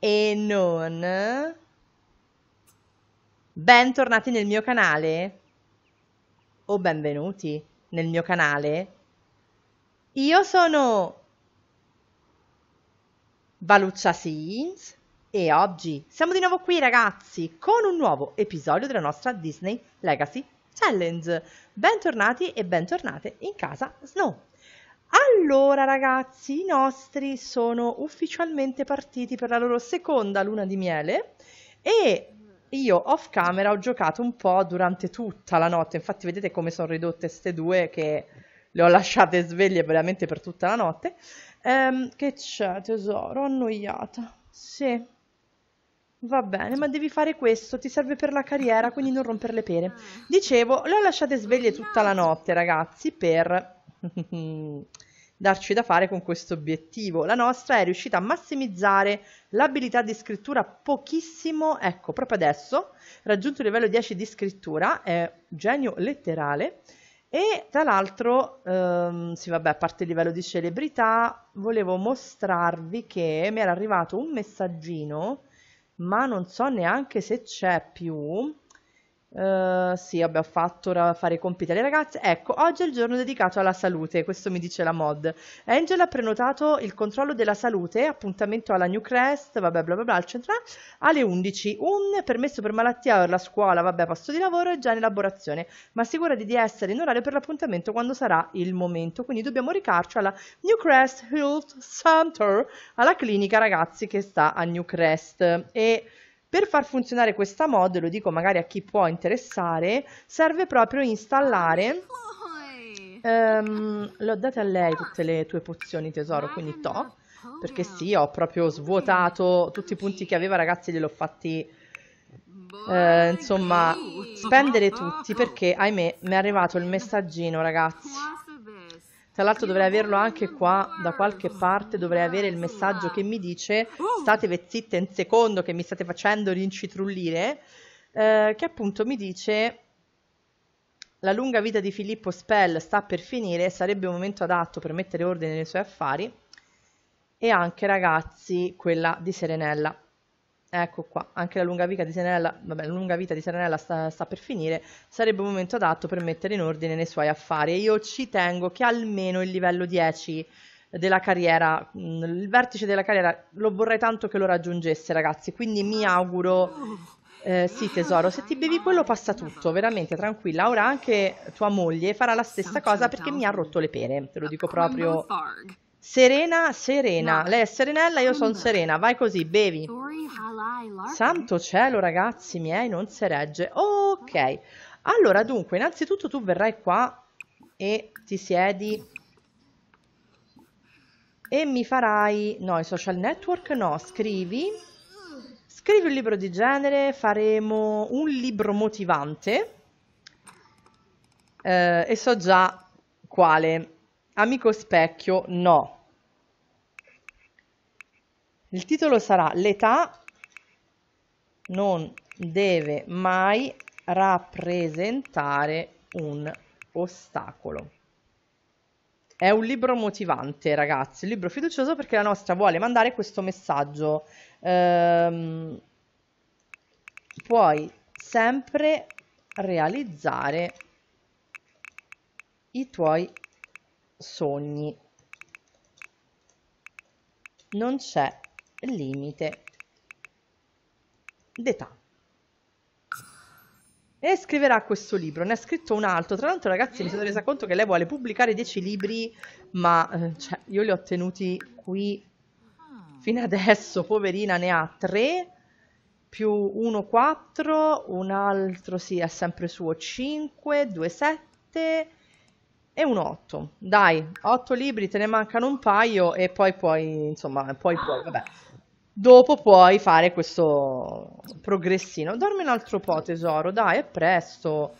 e non. Bentornati nel mio canale o benvenuti nel mio canale. Io sono Valuccia Scenes e oggi siamo di nuovo qui ragazzi con un nuovo episodio della nostra Disney Legacy Challenge. Bentornati e bentornate in casa Snow. Allora ragazzi, i nostri sono ufficialmente partiti per la loro seconda luna di miele e io off camera ho giocato un po' durante tutta la notte, infatti vedete come sono ridotte queste due che le ho lasciate sveglie veramente per tutta la notte. Um, che c'è tesoro, annoiata, sì, va bene, ma devi fare questo, ti serve per la carriera, quindi non rompere le pere. Ah. Dicevo, le ho lasciate sveglie tutta la notte ragazzi per darci da fare con questo obiettivo. La nostra è riuscita a massimizzare l'abilità di scrittura pochissimo, ecco, proprio adesso, raggiunto il livello 10 di scrittura, è genio letterale, e tra l'altro, ehm, sì vabbè, a parte il livello di celebrità, volevo mostrarvi che mi era arrivato un messaggino, ma non so neanche se c'è più, eh, sì, vabbè, ho fatto ora fare i compiti alle ragazze. Ecco, oggi è il giorno dedicato alla salute, questo mi dice la mod. Angel ha prenotato il controllo della salute, appuntamento alla New Crest, vabbè, bla bla bla, al centro alle 11. Un permesso per malattia per la scuola, vabbè, posto di lavoro è già in elaborazione, ma assicurati di essere in orario per l'appuntamento quando sarà il momento. Quindi dobbiamo recarci alla New Crest Health Center, alla clinica ragazzi che sta a New Crest e per far funzionare questa mod, lo dico magari a chi può interessare, serve proprio installare... Um, ehm, le ho date a lei tutte le tue pozioni tesoro, quindi to, perché sì, ho proprio svuotato tutti i punti che aveva ragazzi, gliel'ho fatti... Eh, insomma, spendere tutti perché ahimè mi è arrivato il messaggino ragazzi tra l'altro dovrei averlo anche qua, da qualche parte dovrei avere il messaggio che mi dice state zitte un secondo che mi state facendo rincitrullire, eh, che appunto mi dice la lunga vita di Filippo Spell sta per finire, sarebbe un momento adatto per mettere ordine nei suoi affari e anche ragazzi quella di Serenella. Ecco qua, anche la lunga vita di Serenella, vabbè, la lunga vita di Serenella sta, sta, per finire, sarebbe un momento adatto per mettere in ordine nei suoi affari. Io ci tengo che almeno il livello 10 della carriera, mm, il vertice della carriera, lo vorrei tanto che lo raggiungesse, ragazzi, quindi mi auguro... Eh, sì tesoro, se ti bevi quello passa tutto, veramente tranquilla. Ora anche tua moglie farà la stessa cosa perché mi ha rotto le pere, te lo dico proprio. Serena, serena. Lei è serenella, io sono serena. Vai così, bevi. Santo cielo, ragazzi miei, non si regge. Ok, allora dunque, innanzitutto tu verrai qua e ti siedi e mi farai, no, i social network no, scrivi, scrivi un libro di genere, faremo un libro motivante eh, e so già quale, amico specchio no, il titolo sarà L'età non deve mai rappresentare un ostacolo. È un libro motivante, ragazzi, un libro fiducioso perché la nostra vuole mandare questo messaggio. Ehm, puoi sempre realizzare i tuoi sogni. Non c'è limite d'età. E scriverà questo libro, ne ha scritto un altro. Tra l'altro, ragazzi, mi sono resa conto che lei vuole pubblicare dieci libri, ma eh, cioè, io li ho tenuti qui fino adesso, poverina, ne ha tre, più uno quattro, un altro sì, è sempre suo cinque, due sette e un 8. Dai, otto libri, te ne mancano un paio e poi puoi, insomma, poi puoi, vabbè. Dopo puoi fare questo progressino. Dormi un altro po', tesoro. Dai, è presto.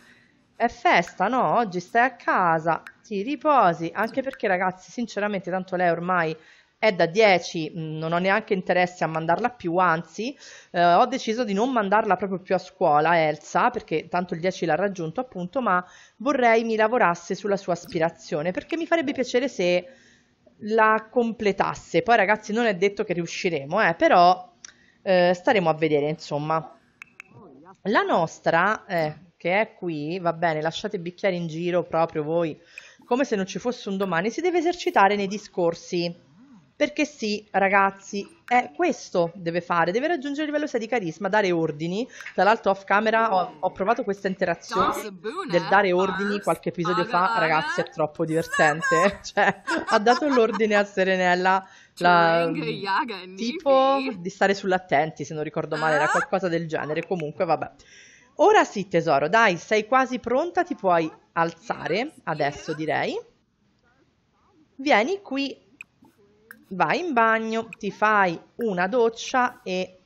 È festa, no? Oggi stai a casa, ti riposi. Anche perché, ragazzi, sinceramente, tanto lei ormai è da 10, mm, non ho neanche interesse a mandarla più, anzi eh, ho deciso di non mandarla proprio più a scuola Elsa, perché tanto il 10 l'ha raggiunto appunto, ma vorrei mi lavorasse sulla sua aspirazione, perché mi farebbe piacere se la completasse. Poi ragazzi non è detto che riusciremo, eh, però eh, staremo a vedere insomma. La nostra, eh, che è qui, va bene, lasciate bicchiare in giro proprio voi, come se non ci fosse un domani, si deve esercitare nei discorsi perché sì, ragazzi, è questo deve fare, deve raggiungere il livello 6 di carisma, dare ordini. Tra l'altro off camera ho, ho provato questa interazione del dare ordini qualche episodio fa, ragazzi è troppo divertente. Cioè, ha dato l'ordine a Serenella la, mm, tipo di stare sull'attenti, se non ricordo male, era ah. qualcosa del genere, comunque vabbè. Ora sì tesoro, dai, sei quasi pronta, ti puoi alzare adesso direi. Vieni qui vai in bagno, ti fai una doccia e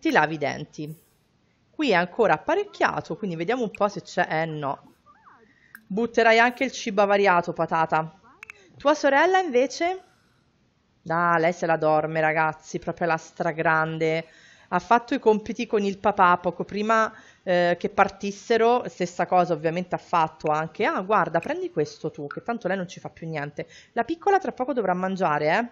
ti lavi i denti. Qui è ancora apparecchiato, quindi vediamo un po' se c'è... Eh no. Butterai anche il cibo avariato, patata. Tua sorella invece? Ah, lei se la dorme, ragazzi, proprio la stragrande. Ha fatto i compiti con il papà poco prima eh, che partissero, stessa cosa ovviamente ha fatto anche, ah guarda prendi questo tu, che tanto lei non ci fa più niente, la piccola tra poco dovrà mangiare,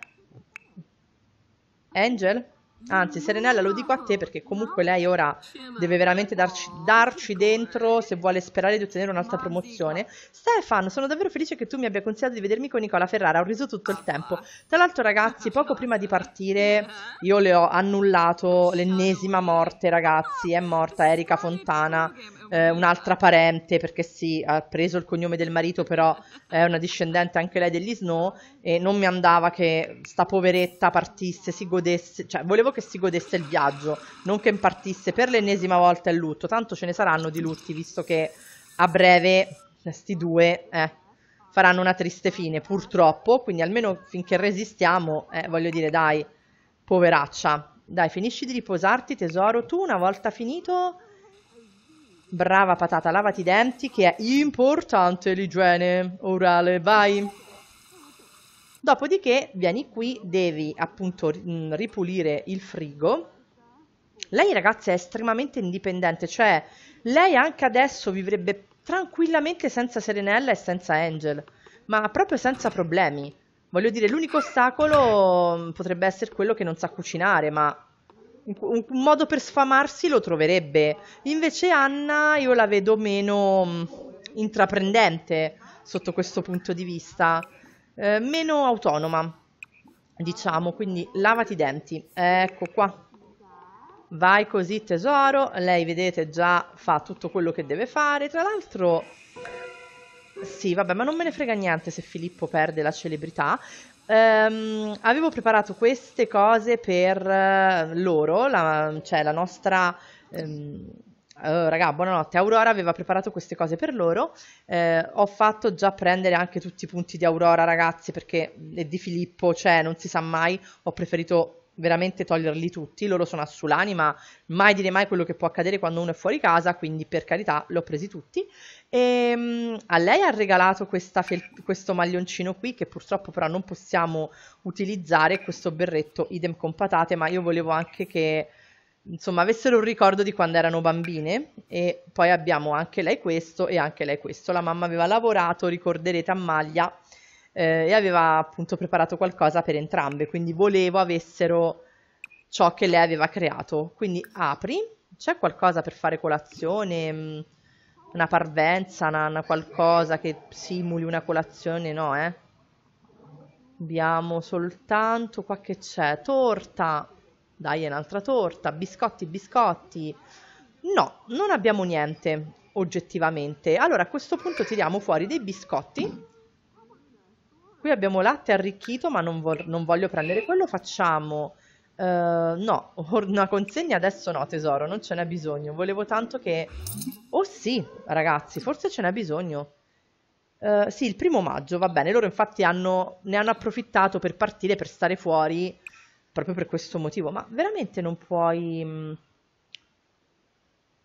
eh? Angel? Anzi, Serenella lo dico a te perché comunque lei ora deve veramente darci, darci dentro se vuole sperare di ottenere un'altra promozione. Stefan, sono davvero felice che tu mi abbia consigliato di vedermi con Nicola Ferrara, ho riso tutto il tempo. Tra l'altro ragazzi, poco prima di partire io le ho annullato l'ennesima morte ragazzi, è morta Erika Fontana eh, un'altra parente perché sì, ha preso il cognome del marito, però è una discendente anche lei degli Snow e non mi andava che sta poveretta partisse, si godesse, cioè volevo che si godesse il viaggio, non che partisse per l'ennesima volta il lutto, tanto ce ne saranno di lutti visto che a breve questi due eh, faranno una triste fine, purtroppo, quindi almeno finché resistiamo, eh, voglio dire dai, poveraccia. Dai, finisci di riposarti tesoro, tu una volta finito Brava patata, lavati i denti che è importante l'igiene orale, vai. Dopodiché vieni qui, devi appunto mm, ripulire il frigo. Lei ragazza è estremamente indipendente, cioè lei anche adesso vivrebbe tranquillamente senza Serenella e senza Angel, ma proprio senza problemi. Voglio dire, l'unico ostacolo mm, potrebbe essere quello che non sa cucinare, ma un, un modo per sfamarsi lo troverebbe. Invece Anna io la vedo meno mm, intraprendente sotto questo punto di vista, eh, meno autonoma, diciamo, quindi lavati i denti, ecco qua. Vai così tesoro, lei vedete già fa tutto quello che deve fare, tra l'altro sì, vabbè, ma non me ne frega niente se Filippo perde la celebrità. Ehm, avevo preparato queste cose per eh, loro, la, cioè la nostra... Ehm, Oh, raga, buonanotte. Aurora aveva preparato queste cose per loro. Eh, ho fatto già prendere anche tutti i punti di Aurora, ragazzi, perché e di Filippo, cioè, non si sa mai. Ho preferito veramente toglierli tutti. Loro sono assulani, ma mai dire mai quello che può accadere quando uno è fuori casa. Quindi, per carità, li ho presi tutti. E, ehm, a lei ha regalato fel- questo maglioncino qui che purtroppo però non possiamo utilizzare, questo berretto idem con patate, ma io volevo anche che insomma avessero un ricordo di quando erano bambine e poi abbiamo anche lei questo e anche lei questo. La mamma aveva lavorato, ricorderete, a maglia eh, e aveva appunto preparato qualcosa per entrambe, quindi volevo avessero ciò che lei aveva creato. Quindi apri, c'è qualcosa per fare colazione? Mm una parvenza, una, una qualcosa che simuli una colazione, no, eh? Abbiamo soltanto qua che c'è, torta, dai un'altra torta, biscotti, biscotti. No, non abbiamo niente oggettivamente. Allora a questo punto tiriamo fuori dei biscotti. Qui abbiamo latte arricchito ma non, vo non voglio prendere quello, facciamo Uh, no, una consegna adesso no, tesoro, non ce n'è bisogno. Volevo tanto che... Oh sì, ragazzi, forse ce n'è bisogno. Uh, sì, il primo maggio, va bene. Loro infatti hanno, ne hanno approfittato per partire, per stare fuori, proprio per questo motivo. Ma veramente non puoi... Mm,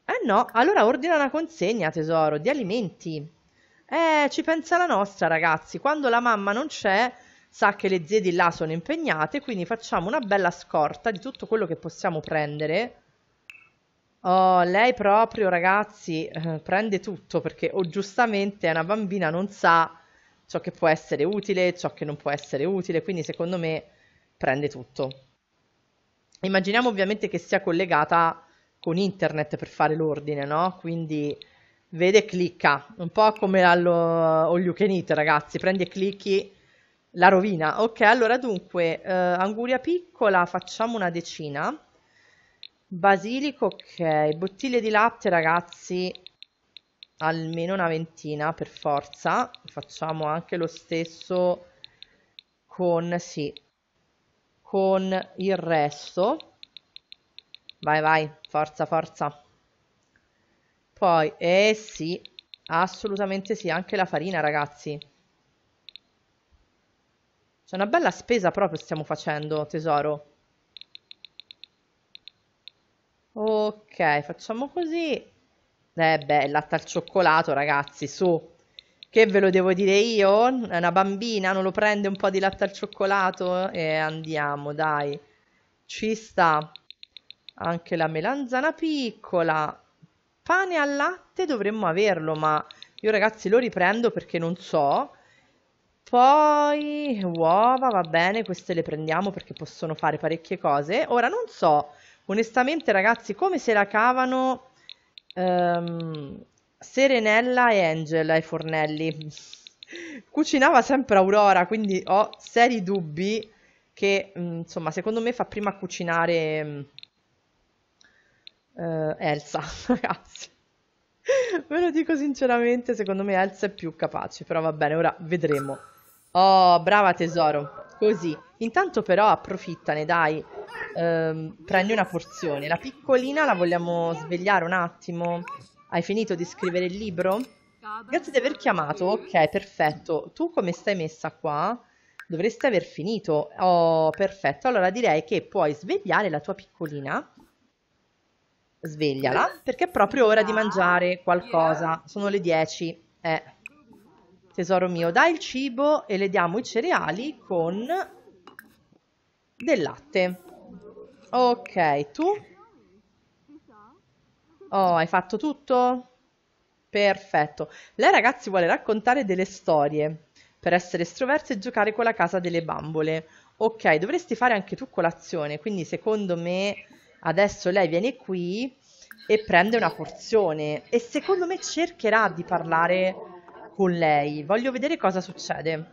eh no, allora ordina una consegna, tesoro, di alimenti. Eh, ci pensa la nostra, ragazzi. Quando la mamma non c'è sa che le zie di là sono impegnate, quindi facciamo una bella scorta di tutto quello che possiamo prendere. Oh, lei proprio, ragazzi, eh, prende tutto perché o giustamente è una bambina, non sa ciò che può essere utile, ciò che non può essere utile, quindi secondo me prende tutto. Immaginiamo ovviamente che sia collegata con internet per fare l'ordine, no? Quindi vede e clicca, un po' come allo all you can eat, ragazzi, prendi e clicchi la rovina, ok, allora dunque, eh, anguria piccola facciamo una decina, basilico, ok, bottiglie di latte ragazzi, almeno una ventina per forza, facciamo anche lo stesso con, sì, con il resto, vai vai, forza forza, poi, eh sì, assolutamente sì, anche la farina ragazzi, c'è una bella spesa proprio stiamo facendo, tesoro. Ok, facciamo così. Eh beh, il latte al cioccolato, ragazzi, su. Che ve lo devo dire io? È Una bambina non lo prende un po' di latte al cioccolato? E eh, andiamo, dai. Ci sta. Anche la melanzana piccola. Pane al latte dovremmo averlo, ma io ragazzi lo riprendo perché non so. Poi uova, va bene, queste le prendiamo perché possono fare parecchie cose. Ora non so, onestamente ragazzi, come se la cavano ehm, Serenella e Angel ai fornelli. Cucinava sempre Aurora, quindi ho seri dubbi che, mm, insomma, secondo me fa prima cucinare mm, eh, Elsa, ragazzi. Ve lo dico sinceramente, secondo me Elsa è più capace, però va bene, ora vedremo. Oh, brava tesoro. Così. Intanto però approfittane, dai. Ehm, prendi una porzione. La piccolina la vogliamo svegliare un attimo. Hai finito di scrivere il libro? Grazie di aver chiamato. Ok, perfetto. Tu come stai messa qua? Dovresti aver finito. Oh, perfetto. Allora direi che puoi svegliare la tua piccolina. Svegliala, perché è proprio ora di mangiare qualcosa. Sono le 10. Eh tesoro mio, dai il cibo e le diamo i cereali con del latte. Ok, tu? Oh, hai fatto tutto? Perfetto. Lei ragazzi vuole raccontare delle storie per essere estroversa e giocare con la casa delle bambole. Ok, dovresti fare anche tu colazione, quindi secondo me adesso lei viene qui e prende una porzione e secondo me cercherà di parlare con lei. Voglio vedere cosa succede.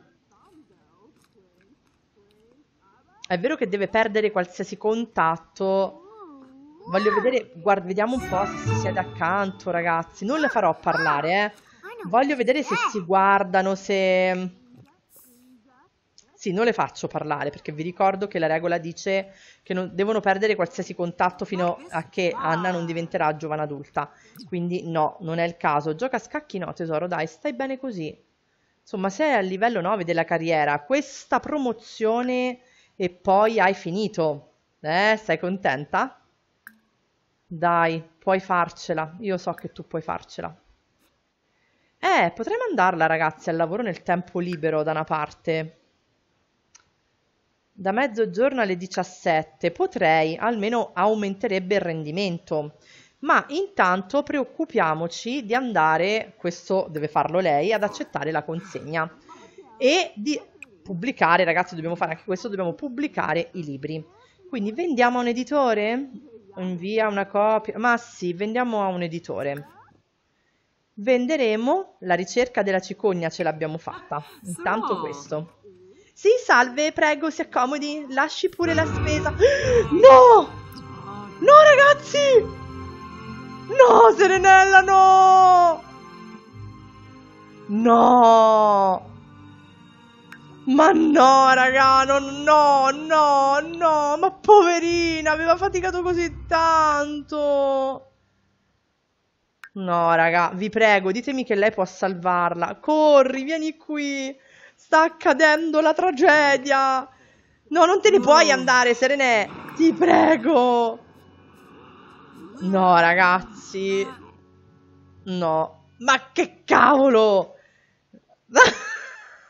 È vero che deve perdere qualsiasi contatto. Voglio vedere... Guarda, vediamo un po' se si siede accanto, ragazzi. Non le farò parlare, eh. Voglio vedere se si guardano, se sì, non le faccio parlare perché vi ricordo che la regola dice che non, devono perdere qualsiasi contatto fino ah, a che Anna non diventerà giovane adulta. Quindi no, non è il caso. Gioca a scacchi no, tesoro, dai, stai bene così. Insomma, sei al livello 9 della carriera, questa promozione e poi hai finito. Eh, sei contenta? Dai, puoi farcela. Io so che tu puoi farcela. Eh, potrei mandarla, ragazzi, al lavoro nel tempo libero da una parte da mezzogiorno alle 17 potrei, almeno aumenterebbe il rendimento. Ma intanto preoccupiamoci di andare, questo deve farlo lei, ad accettare la consegna e di pubblicare, ragazzi dobbiamo fare anche questo, dobbiamo pubblicare i libri. Quindi vendiamo a un editore? Invia una copia, ma sì, vendiamo a un editore. Venderemo, la ricerca della cicogna ce l'abbiamo fatta, intanto questo. Sì, salve, prego, si accomodi. Lasci pure la spesa. No! No, ragazzi! No, Serenella, no! No! Ma no, raga, no, no, no, no, ma poverina, aveva faticato così tanto. No, raga, vi prego, ditemi che lei può salvarla. Corri, vieni qui. Sta accadendo la tragedia! No, non te ne puoi andare, Serenè! Ti prego! No, ragazzi! No. Ma che cavolo!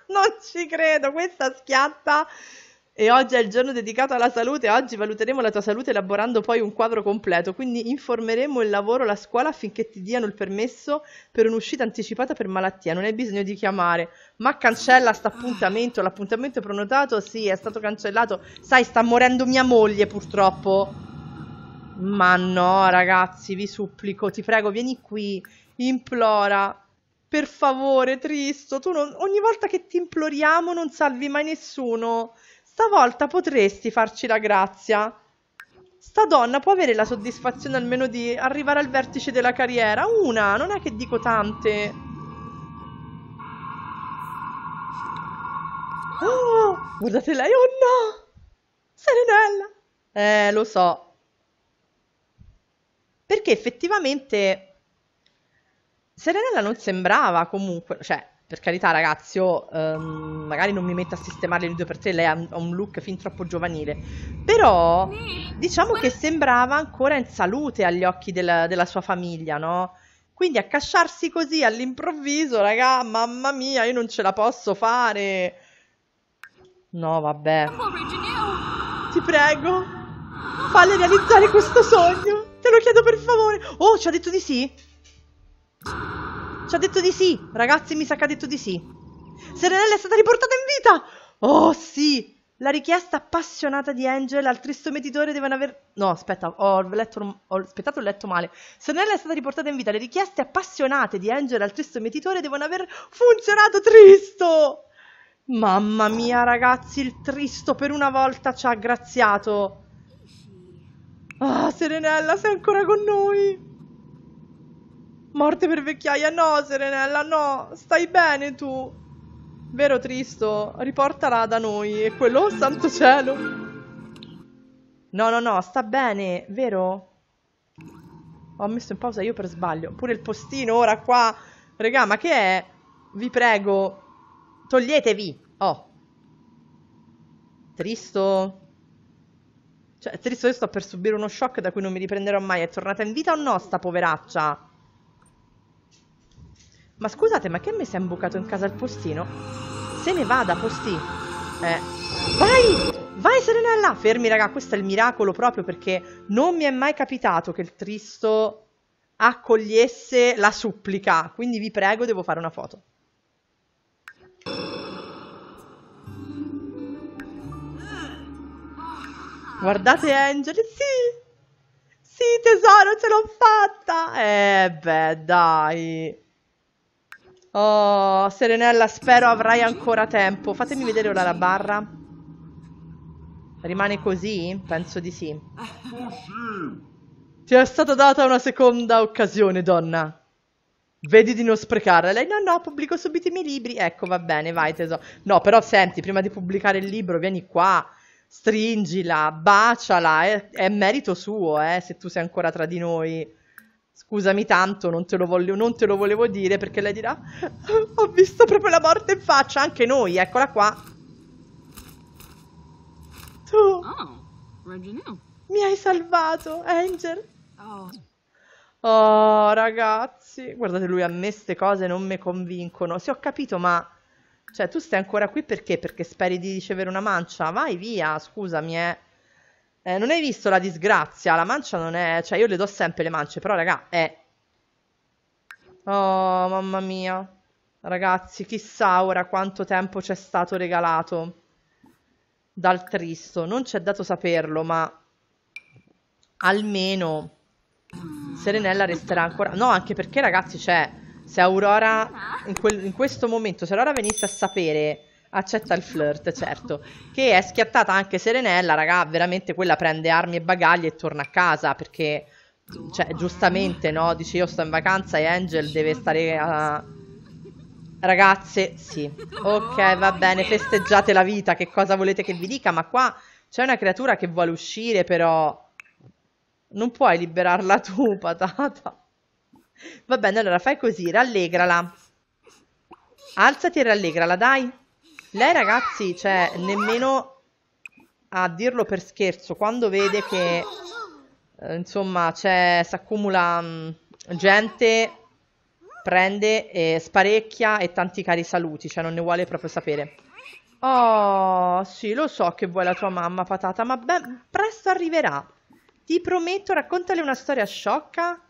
non ci credo, questa schiatta e oggi è il giorno dedicato alla salute, oggi valuteremo la tua salute elaborando poi un quadro completo, quindi informeremo il lavoro, la scuola affinché ti diano il permesso per un'uscita anticipata per malattia, non hai bisogno di chiamare, ma cancella sta appuntamento, l'appuntamento prenotato sì è stato cancellato, sai sta morendo mia moglie purtroppo, ma no ragazzi vi supplico, ti prego vieni qui, implora, per favore Tristo, tu non, ogni volta che ti imploriamo non salvi mai nessuno. Stavolta potresti farci la grazia. Sta donna può avere la soddisfazione almeno di arrivare al vertice della carriera. Una, non è che dico tante. Oh, guardate lei, oh no! Serenella! Eh, lo so. Perché effettivamente Serenella non sembrava comunque, cioè per carità ragazzi, io um, magari non mi metto a sistemarle le due per tre, lei ha un look fin troppo giovanile, però diciamo che sembrava ancora in salute agli occhi della, della sua famiglia, no? Quindi accasciarsi così all'improvviso, raga, mamma mia, io non ce la posso fare. No, vabbè. Ti prego, falle realizzare questo sogno. Te lo chiedo per favore. Oh, ci ha detto di sì? Ci ha detto di sì, ragazzi, mi sa che ha detto di sì. Serenella è stata riportata in vita! Oh sì! La richiesta appassionata di Angel al tristo meditore devono aver... No, aspetta, ho, letto, ho, aspettato, ho letto male. Serenella è stata riportata in vita. Le richieste appassionate di Angel al tristo meditore devono aver funzionato tristo! Mamma mia, ragazzi, il tristo per una volta ci ha graziato. Ah, oh, Serenella, sei ancora con noi? Morte per vecchiaia, no, Serenella, no, stai bene tu. Vero Tristo, riportala da noi. E quello, oh, santo cielo. No, no, no, sta bene, vero? Ho messo in pausa io per sbaglio. Pure il postino ora qua. Regà, ma che è? Vi prego, toglietevi. Oh. Tristo. Cioè, Tristo, io sto per subire uno shock da cui non mi riprenderò mai. È tornata in vita o no, sta poveraccia? Ma scusate, ma che mi si è imbucato in casa il postino? Se ne vada, postì. Eh. Vai! Vai Serenella! Fermi raga, questo è il miracolo proprio perché non mi è mai capitato che il tristo accogliesse la supplica. Quindi vi prego, devo fare una foto. Guardate Angel, sì! Sì tesoro, ce l'ho fatta! Eh beh, dai! Oh, Serenella, spero avrai ancora tempo. Fatemi vedere ora la barra. Rimane così? Penso di sì. Ti è stata data una seconda occasione, donna. Vedi di non sprecarla. Lei, no, no, pubblico subito i miei libri. Ecco, va bene, vai tesoro. No, però senti, prima di pubblicare il libro, vieni qua, stringila, baciala. È, è merito suo, eh, se tu sei ancora tra di noi scusami tanto, non te, voglio, non te lo, volevo dire perché lei dirà ho visto proprio la morte in faccia, anche noi, eccola qua. Tu oh, mi hai salvato, Angel. Oh. oh, ragazzi, guardate lui a me queste cose non mi convincono. Sì, ho capito, ma... Cioè, tu stai ancora qui perché? Perché speri di ricevere una mancia? Vai via, scusami, eh. Eh, non hai visto la disgrazia? La mancia non è... Cioè, io le do sempre le mance, però, raga, è... Oh, mamma mia. Ragazzi, chissà ora quanto tempo ci è stato regalato dal Tristo. Non ci è dato saperlo, ma... Almeno... Serenella resterà ancora... No, anche perché, ragazzi, cioè... Se Aurora... In, in questo momento, se Aurora venisse a sapere accetta il flirt, certo, che è schiattata anche Serenella, raga, veramente quella prende armi e bagagli e torna a casa perché, cioè, giustamente, no, dice io sto in vacanza e Angel deve stare a... Ragazze, sì, ok, va bene, festeggiate la vita, che cosa volete che vi dica, ma qua c'è una creatura che vuole uscire, però non puoi liberarla tu, patata. Va bene, allora fai così, rallegrala. Alzati e rallegrala, dai. Lei ragazzi, cioè, nemmeno a dirlo per scherzo, quando vede che, eh, insomma, c'è, si accumula mm, gente, prende e sparecchia e tanti cari saluti, cioè non ne vuole proprio sapere. Oh, sì, lo so che vuoi la tua mamma, patata, ma ben, presto arriverà. Ti prometto, raccontale una storia sciocca.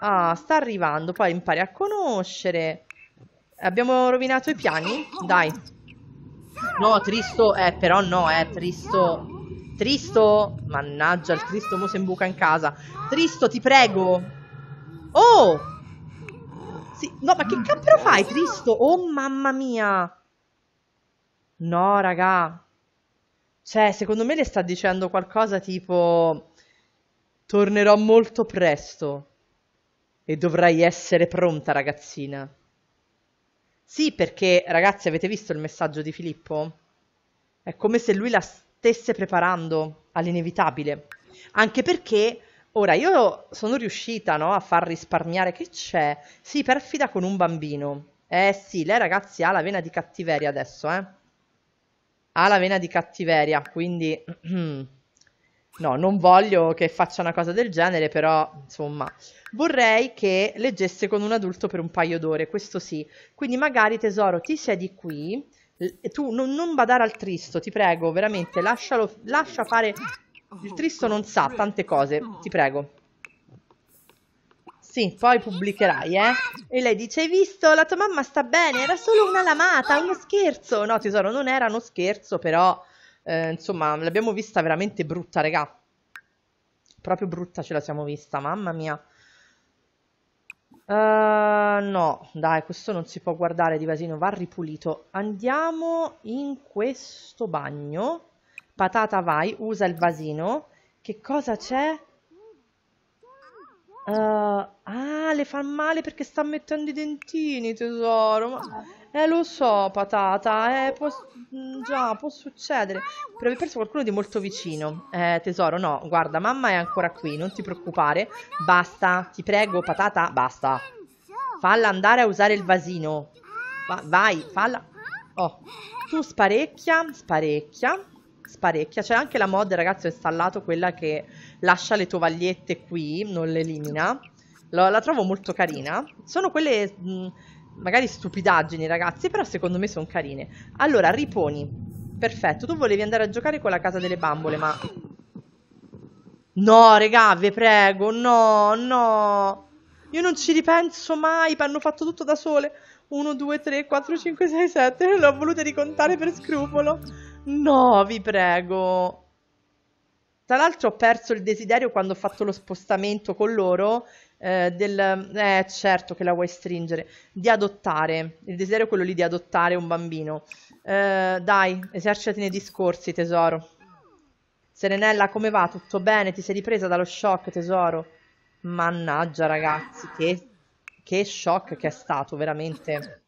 Ah, sta arrivando, poi impari a conoscere. Abbiamo rovinato i piani? Dai. No, Tristo, eh, però no, eh, Tristo... Tristo, mannaggia, il Tristo mo si imbuca in casa. Tristo, ti prego. Oh! Sì, no, ma che cappero fai, Tristo? Oh, mamma mia. No, raga. Cioè, secondo me le sta dicendo qualcosa tipo... Tornerò molto presto. E dovrai essere pronta, ragazzina. Sì, perché ragazzi, avete visto il messaggio di Filippo? È come se lui la stesse preparando all'inevitabile. Anche perché ora io sono riuscita no, a far risparmiare che c'è. Sì, perfida con un bambino. Eh sì, lei ragazzi ha la vena di cattiveria adesso, eh. Ha la vena di cattiveria, quindi no, non voglio che faccia una cosa del genere, però insomma, vorrei che leggesse con un adulto per un paio d'ore, questo sì. Quindi magari tesoro, ti siedi qui, tu non, non badare al tristo, ti prego, veramente, lascialo, lascia fare... Il tristo non sa tante cose, ti prego. Sì, poi pubblicherai, eh? E lei dice, hai visto? La tua mamma sta bene, era solo una lamata, uno scherzo. No, tesoro, non era uno scherzo, però eh, insomma, l'abbiamo vista veramente brutta, regà. Proprio brutta ce la siamo vista, mamma mia. Uh, no, dai, questo non si può guardare di vasino, va ripulito. Andiamo in questo bagno. Patata vai, usa il vasino. Che cosa c'è? Uh, ah, le fa male perché sta mettendo i dentini, tesoro. Ma... Eh, lo so, patata, eh, può, mm, già, può succedere. Però hai perso qualcuno di molto vicino. Eh, tesoro, no, guarda, mamma è ancora qui, non ti preoccupare. Basta, ti prego, patata, basta. Falla andare a usare il vasino. Va, vai, falla. Oh, tu sparecchia, sparecchia, sparecchia. C'è anche la mod, ragazzi, ho installato quella che lascia le tovagliette qui, non le elimina. La, la trovo molto carina. Sono quelle... Mh, mm, magari stupidaggini ragazzi, però secondo me sono carine. Allora, riponi. Perfetto, tu volevi andare a giocare con la casa delle bambole, ma... No, regà, vi prego, no, no. Io non ci ripenso mai, hanno fatto tutto da sole. 1, 2, 3, 4, 5, 6, 7. Non l'ho voluta ricontare per scrupolo. No, vi prego. Tra l'altro ho perso il desiderio quando ho fatto lo spostamento con loro eh, del eh, certo che la vuoi stringere, di adottare, il desiderio è quello lì di adottare un bambino. Eh, dai, esercitati nei discorsi, tesoro. Serenella, come va? Tutto bene? Ti sei ripresa dallo shock, tesoro? Mannaggia, ragazzi, che, che shock che è stato, veramente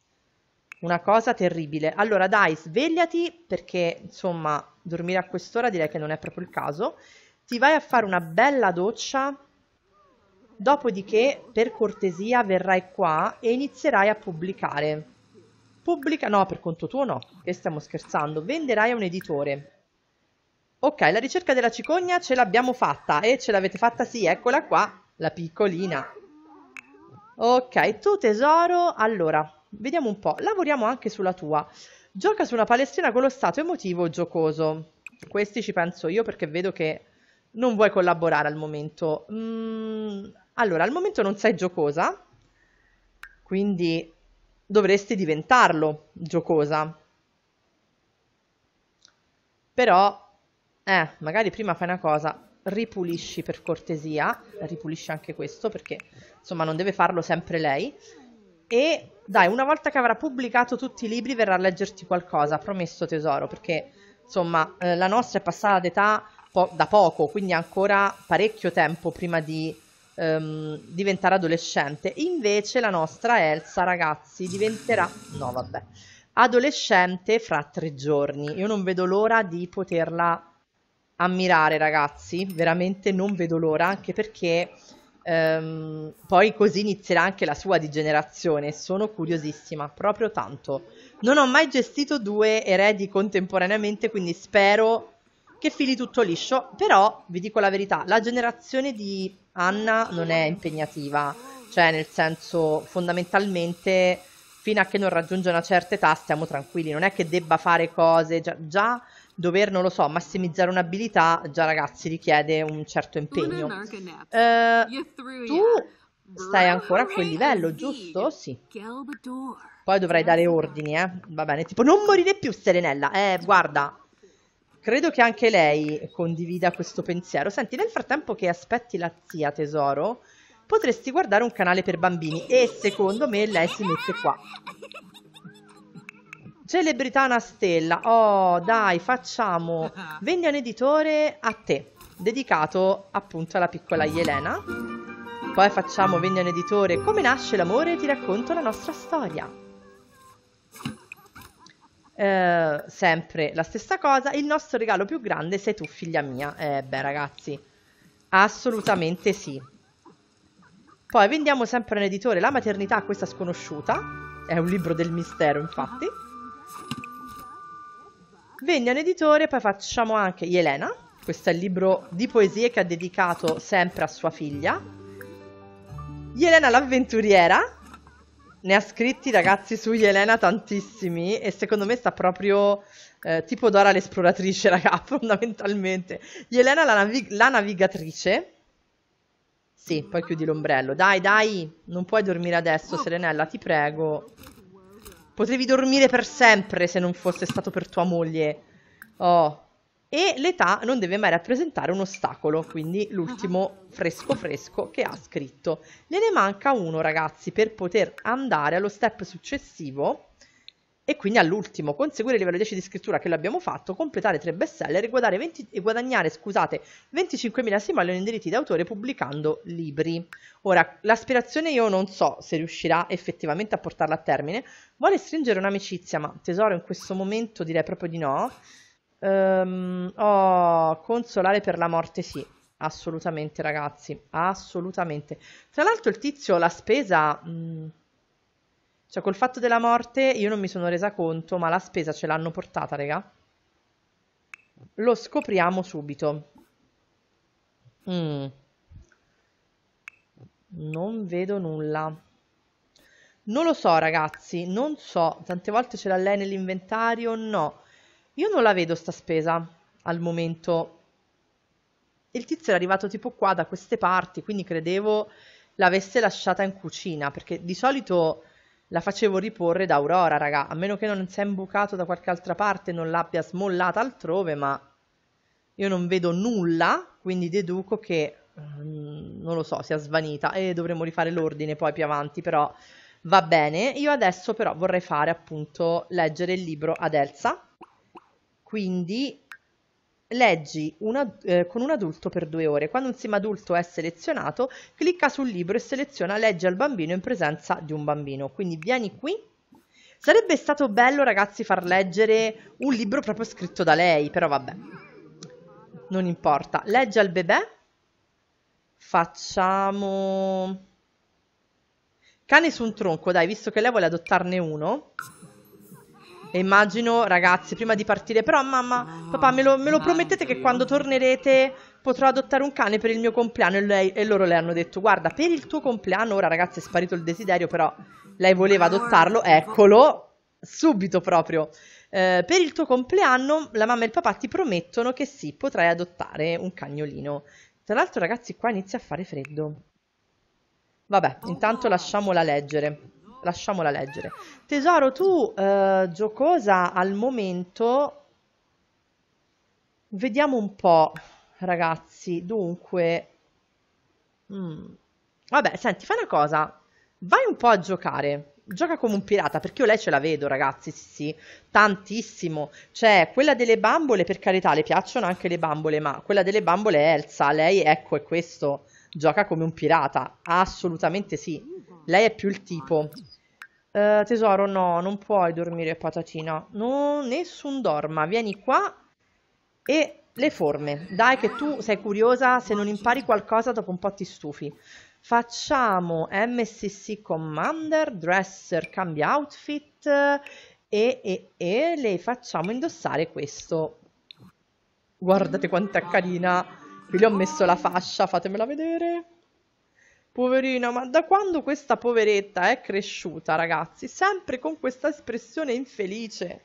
una cosa terribile. Allora, dai, svegliati perché insomma, dormire a quest'ora direi che non è proprio il caso. Ti vai a fare una bella doccia Dopodiché, per cortesia, verrai qua e inizierai a pubblicare. Pubblica, no, per conto tuo no, che stiamo scherzando, venderai a un editore. Ok, la ricerca della cicogna ce l'abbiamo fatta e ce l'avete fatta, sì, eccola qua, la piccolina. Ok, tu tesoro, allora, vediamo un po', lavoriamo anche sulla tua. Gioca su una palestrina con lo stato emotivo giocoso. Questi ci penso io perché vedo che non vuoi collaborare al momento. Mm, allora, al momento non sei giocosa, quindi dovresti diventarlo giocosa. Però, eh, magari prima fai una cosa, ripulisci per cortesia, ripulisci anche questo perché insomma non deve farlo sempre lei. E dai, una volta che avrà pubblicato tutti i libri verrà a leggerti qualcosa, promesso tesoro, perché insomma eh, la nostra è passata d'età po da poco, quindi ancora parecchio tempo prima di ehm, diventare adolescente. Invece la nostra Elsa, ragazzi, diventerà... No, vabbè. Adolescente fra tre giorni. Io non vedo l'ora di poterla ammirare, ragazzi. Veramente non vedo l'ora, anche perché... Ehm, poi così inizierà anche la sua degenerazione. Sono curiosissima, proprio tanto. Non ho mai gestito due eredi contemporaneamente, quindi spero che fili tutto liscio, però vi dico la verità, la generazione di Anna non è impegnativa, cioè nel senso fondamentalmente fino a che non raggiunge una certa età stiamo tranquilli, non è che debba fare cose, già, già dover, non lo so, massimizzare un'abilità, già ragazzi richiede un certo impegno. Eh, tu stai ancora a quel livello, giusto? Sì. Poi dovrai dare ordini, eh? Va bene, tipo non morire più Serenella, eh guarda, Credo che anche lei condivida questo pensiero. Senti, nel frattempo che aspetti la zia tesoro, potresti guardare un canale per bambini e secondo me lei si mette qua. Celebrità una stella. Oh, dai, facciamo. Vendi un editore a te, dedicato appunto alla piccola Yelena. Poi facciamo Vendi un editore. Come nasce l'amore? Ti racconto la nostra storia. Eh, sempre la stessa cosa, il nostro regalo più grande sei tu figlia mia. Eh beh ragazzi, assolutamente sì. Poi vendiamo sempre un editore La maternità a questa sconosciuta, è un libro del mistero infatti. Vendi un editore, poi facciamo anche Elena, questo è il libro di poesie che ha dedicato sempre a sua figlia. Elena l'avventuriera, ne ha scritti ragazzi su Yelena tantissimi e secondo me sta proprio eh, tipo Dora l'esploratrice raga fondamentalmente Yelena la, navig la navigatrice sì poi chiudi l'ombrello dai dai non puoi dormire adesso Serenella ti prego potevi dormire per sempre se non fosse stato per tua moglie oh e l'età non deve mai rappresentare un ostacolo, quindi ah, ah. l'ultimo fresco fresco che ha scritto. Gliene manca uno ragazzi per poter andare allo step successivo e quindi all'ultimo, conseguire il livello 10 di scrittura che l'abbiamo fatto, completare tre bestseller e, 20, e guadagnare scusate, 25.000 similioni in diritti d'autore pubblicando libri. Ora, l'aspirazione io non so se riuscirà effettivamente a portarla a termine, vuole stringere un'amicizia, ma tesoro in questo momento direi proprio di no, Um, oh, consolare per la morte, sì, assolutamente ragazzi, assolutamente. Tra l'altro il tizio, la spesa... Mh, mm, cioè col fatto della morte io non mi sono resa conto, ma la spesa ce l'hanno portata, raga. Lo scopriamo subito. Mm. Non vedo nulla. Non lo so, ragazzi, non so. Tante volte ce l'ha lei nell'inventario, no. Io non la vedo sta spesa al momento. Il tizio era arrivato tipo qua da queste parti, quindi credevo l'avesse lasciata in cucina, perché di solito la facevo riporre da Aurora, raga, a meno che non sia imbucato da qualche altra parte, non l'abbia smollata altrove, ma io non vedo nulla, quindi deduco che, mm, non lo so, sia svanita e dovremmo rifare l'ordine poi più avanti, però va bene. Io adesso però vorrei fare appunto leggere il libro ad Elsa, quindi leggi una, eh, con un adulto per due ore. Quando un sim adulto è selezionato, clicca sul libro e seleziona leggi al bambino in presenza di un bambino. Quindi vieni qui. Sarebbe stato bello, ragazzi, far leggere un libro proprio scritto da lei, però vabbè, non importa. Leggi al bebè. Facciamo... Cane su un tronco, dai, visto che lei vuole adottarne uno. E immagino, ragazzi, prima di partire, però mamma, papà, me lo, me lo promettete che quando tornerete potrò adottare un cane per il mio compleanno? E, lei, e loro le hanno detto, guarda, per il tuo compleanno, ora ragazzi è sparito il desiderio, però lei voleva adottarlo, eccolo, subito proprio. Eh, per il tuo compleanno la mamma e il papà ti promettono che sì, potrai adottare un cagnolino. Tra l'altro, ragazzi, qua inizia a fare freddo. Vabbè, intanto lasciamola leggere lasciamola leggere. Tesoro, tu eh, giocosa al momento, vediamo un po', ragazzi, dunque, mm. vabbè, senti, fai una cosa, vai un po' a giocare. Gioca come un pirata, perché io lei ce la vedo, ragazzi, sì, sì, tantissimo. Cioè, quella delle bambole, per carità, le piacciono anche le bambole, ma quella delle bambole è Elsa, lei, ecco, è questo, gioca come un pirata, assolutamente sì. Lei è più il tipo. Eh, tesoro, no, non puoi dormire, patatina. No, nessun dorma. Vieni qua e le forme. Dai che tu sei curiosa, se non impari qualcosa dopo un po' ti stufi. Facciamo MSC Commander, Dresser, cambia outfit e, e, e le facciamo indossare questo. Guardate quanto carina. Qui le ho messo la fascia, fatemela vedere. Poverino, ma da quando questa poveretta è cresciuta, ragazzi? Sempre con questa espressione infelice.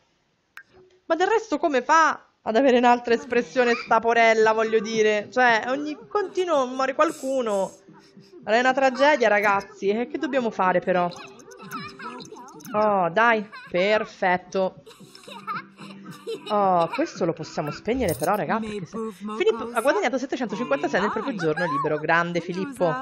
Ma del resto come fa ad avere un'altra espressione staporella, voglio dire? Cioè, ogni continuo muore qualcuno. È una tragedia, ragazzi. E eh, che dobbiamo fare, però? Oh, dai. Perfetto. Oh, questo lo possiamo spegnere però, raga. Se... Filippo ha guadagnato 756 nel proprio oh, giorno libero. Grande, Filippo.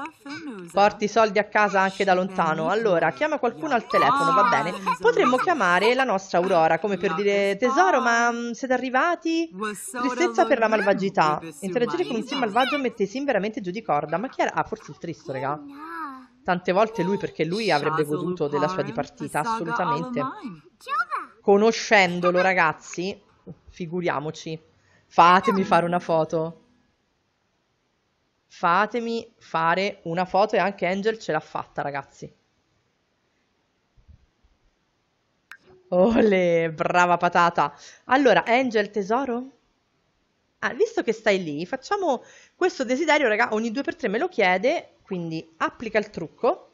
Porti i soldi a casa anche da lontano. Allora, chiama qualcuno al telefono, va bene. Potremmo chiamare la nostra Aurora, come per dire tesoro, ma siete arrivati? Tristezza per la malvagità. Interagire con un sim malvagio mette i sim veramente giù di corda. Ma chi era? Ah, forse il tristo, raga. Tante volte lui, perché lui avrebbe goduto della sua dipartita, assolutamente conoscendolo ragazzi, figuriamoci, fatemi fare una foto. Fatemi fare una foto e anche Angel ce l'ha fatta ragazzi. Ole, brava patata. Allora, Angel tesoro? Ah, visto che stai lì, facciamo questo desiderio, raga, ogni 2x3 me lo chiede, quindi applica il trucco.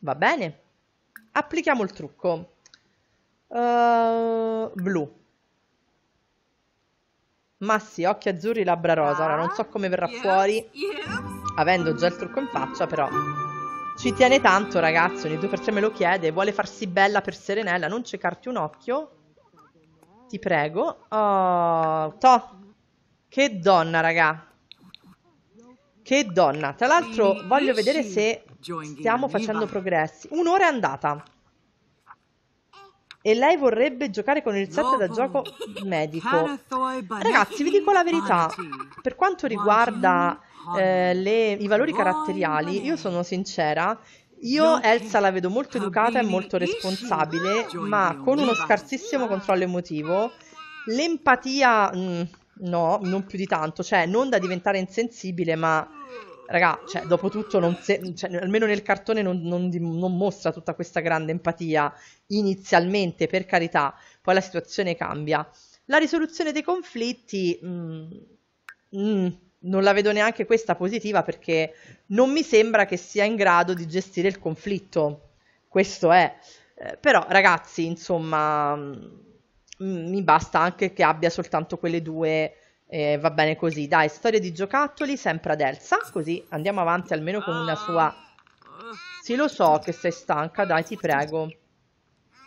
Va bene? Applichiamo il trucco. Eh, blu. Ma sì, occhi azzurri, labbra rosa. Ora non so come verrà yes, fuori, yes. avendo già il trucco in faccia, però ci tiene tanto, ragazzi. Ogni due per tre me lo chiede. Vuole farsi bella per Serenella, non cercarti un occhio. Ti prego. Oh, to. Che donna, raga. Che donna. Tra l'altro voglio vedere se stiamo facendo progressi. Un'ora è andata e lei vorrebbe giocare con il set da gioco medico. Ragazzi, vi dico la verità, per quanto riguarda eh, le, i valori caratteriali, io sono sincera, io Elsa la vedo molto educata e molto responsabile, ma con uno scarsissimo controllo emotivo. L'empatia, mh, mm, no, non più di tanto, cioè non da diventare insensibile, ma raga, cioè, dopo tutto, non se, cioè, almeno nel cartone non, non, non, mostra tutta questa grande empatia inizialmente, per carità, poi la situazione cambia. La risoluzione dei conflitti, mm, mm, non la vedo neanche questa positiva perché non mi sembra che sia in grado di gestire il conflitto. Questo è. Eh, però, ragazzi, insomma, mm, mi basta anche che abbia soltanto quelle due eh, va bene così, dai, storia di giocattoli sempre ad Elsa, così andiamo avanti almeno con una sua... Sì, lo so che sei stanca, dai, ti prego.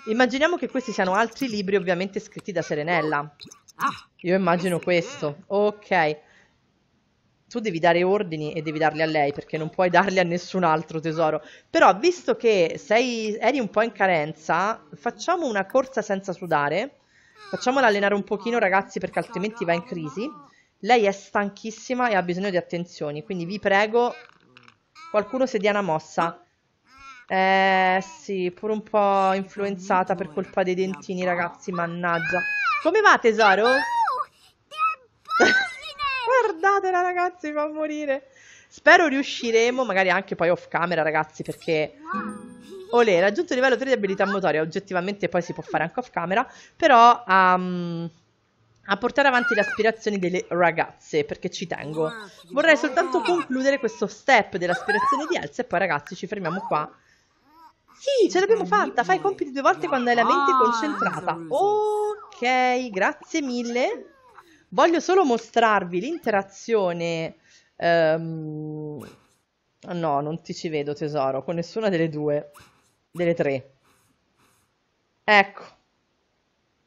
Immaginiamo che questi siano altri libri ovviamente scritti da Serenella. Io immagino questo. Ok. Tu devi dare ordini e devi darli a lei perché non puoi darli a nessun altro tesoro. Però visto che sei, eri un po' in carenza, facciamo una corsa senza sudare Facciamola allenare un pochino, ragazzi, perché altrimenti va in crisi. Lei è stanchissima e ha bisogno di attenzioni, quindi vi prego, qualcuno se dia una mossa. Eh, sì, pure un po' influenzata per colpa dei dentini, ragazzi, mannaggia. Come va, tesoro? Guardatela, ragazzi, fa morire. Spero riusciremo, magari anche poi off camera ragazzi, perché... Olè, raggiunto il livello 3 di abilità motoria, oggettivamente poi si può fare anche off camera, però um, a portare avanti le aspirazioni delle ragazze, perché ci tengo. Vorrei soltanto concludere questo step dell'aspirazione di Elsa e poi ragazzi ci fermiamo qua. Sì, ce l'abbiamo fatta, fai i compiti due volte quando hai la mente concentrata. Ok, grazie mille. Voglio solo mostrarvi l'interazione Um, no, non ti ci vedo, tesoro, con nessuna delle due, delle tre. Ecco,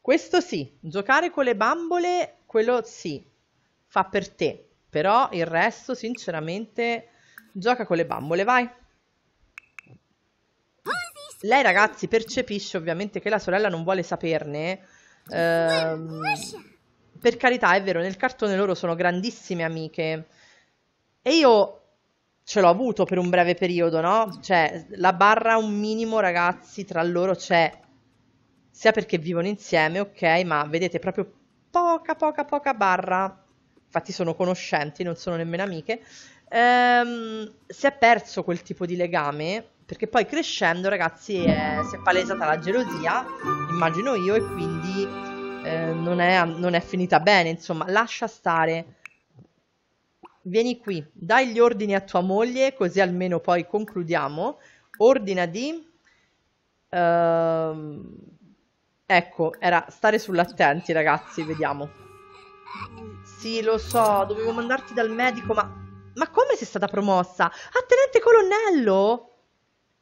questo sì, giocare con le bambole, quello sì, fa per te, però il resto, sinceramente, gioca con le bambole, vai. Lei, ragazzi, percepisce ovviamente che la sorella non vuole saperne. Ehm, per carità, è vero, nel cartone loro sono grandissime amiche. E io ce l'ho avuto per un breve periodo, no? Cioè, la barra un minimo, ragazzi, tra loro c'è, sia perché vivono insieme, ok, ma vedete proprio poca, poca, poca barra. Infatti sono conoscenti, non sono nemmeno amiche. Ehm, si è perso quel tipo di legame perché poi crescendo ragazzi è, si è palesata la gelosia, immagino io, e quindi eh, non, è, non, è, finita bene, insomma, lascia stare vieni qui, dai gli ordini a tua moglie, così almeno poi concludiamo. Ordina di... Uh, ecco, era stare sull'attenti ragazzi, vediamo. Sì, lo so, dovevo mandarti dal medico, ma... Ma come sei stata promossa? A tenente colonnello?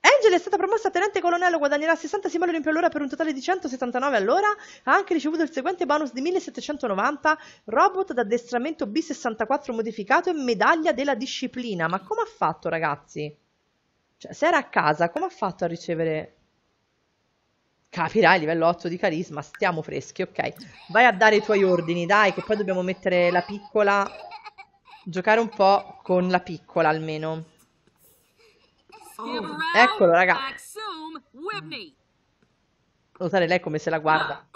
Angel è stata promossa a tenente colonnello, guadagnerà 60 simolari in più all'ora per un totale di 179 all'ora. Ha anche ricevuto il seguente bonus di 1790, robot d'addestramento B64 modificato e medaglia della disciplina. Ma come ha fatto, ragazzi? Cioè, se era a casa, come ha fatto a ricevere... Capirai, livello 8 di carisma, stiamo freschi, ok. Vai a dare i tuoi ordini, dai, che poi dobbiamo mettere la piccola... Giocare un po' con la piccola, almeno. Oh, eccolo, raga. Notare lei come se la guarda.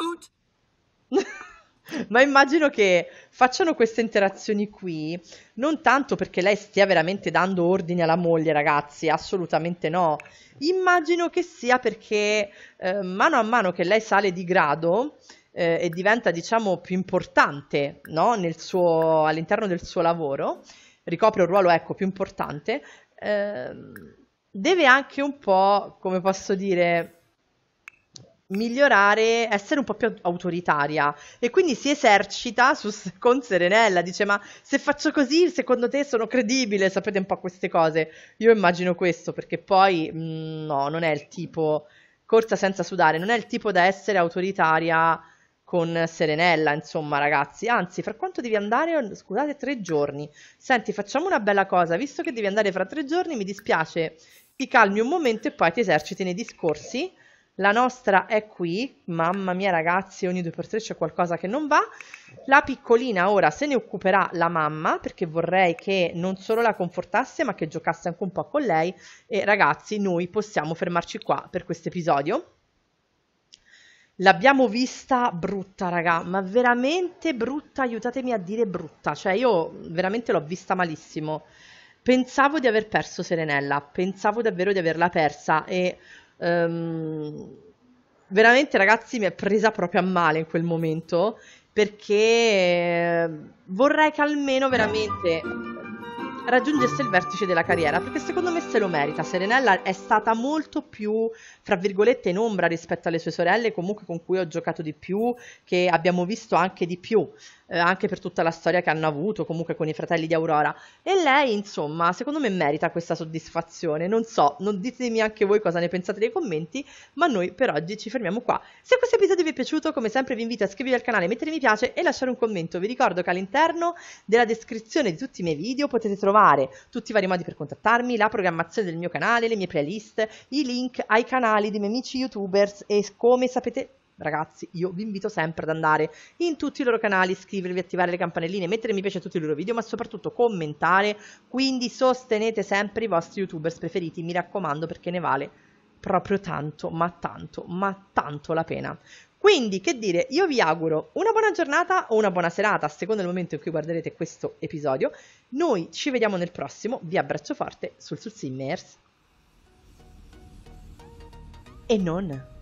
Ma immagino che facciano queste interazioni qui non tanto perché lei stia veramente dando ordini alla moglie, ragazzi, assolutamente no. Immagino che sia perché eh, mano a mano che lei sale di grado eh, e diventa, diciamo, più importante no? suo, all'interno del suo lavoro, ricopre un ruolo ecco, più importante. Eh, deve anche un po', come posso dire, migliorare, essere un po' più autoritaria e quindi si esercita su, con Serenella, dice ma se faccio così secondo te sono credibile, sapete un po' queste cose, io immagino questo perché poi mh, mm, no, non è il tipo, corsa senza sudare, non è il tipo da essere autoritaria con Serenella, insomma, ragazzi. Anzi, fra quanto devi andare? Scusate, tre giorni. Senti, facciamo una bella cosa. Visto che devi andare fra tre giorni, mi dispiace ti calmi un momento e poi ti eserciti nei discorsi. La nostra è qui, mamma mia ragazzi, ogni due per tre c'è qualcosa che non va. La piccolina ora se ne occuperà la mamma perché vorrei che non solo la confortasse ma che giocasse anche un po' con lei e ragazzi noi possiamo fermarci qua per questo episodio. L'abbiamo vista brutta, raga, ma veramente brutta, aiutatemi a dire brutta, cioè io veramente l'ho vista malissimo. Pensavo di aver perso Serenella, pensavo davvero di averla persa e um, veramente ragazzi mi è presa proprio a male in quel momento perché ehm, vorrei che almeno veramente raggiungesse il vertice della carriera perché secondo me se lo merita Serenella è stata molto più fra virgolette in ombra rispetto alle sue sorelle comunque con cui ho giocato di più che abbiamo visto anche di più eh, anche per tutta la storia che hanno avuto comunque con i fratelli di Aurora. E lei, insomma, secondo me merita questa soddisfazione. Non so, non ditemi anche voi cosa ne pensate nei commenti, ma noi per oggi ci fermiamo qua. Se questo episodio vi è piaciuto, come sempre vi invito a iscrivervi al canale, mettere mi piace e lasciare un commento. Vi ricordo che all'interno della descrizione di tutti i miei video potete trovare tutti i vari modi per contattarmi, la programmazione del mio canale, le mie playlist, i link ai canali dei miei amici youtubers e come sapete Ragazzi, io vi invito sempre ad andare in tutti i loro canali, iscrivervi, attivare le campanelline, mettere mi piace a tutti i loro video, ma soprattutto commentare, quindi sostenete sempre i vostri youtubers preferiti, mi raccomando, perché ne vale proprio tanto, ma tanto, ma tanto la pena. Quindi, che dire, io vi auguro una buona giornata o una buona serata, a seconda del momento in cui guarderete questo episodio. Noi ci vediamo nel prossimo, vi abbraccio forte sul Sul Simmers. E non...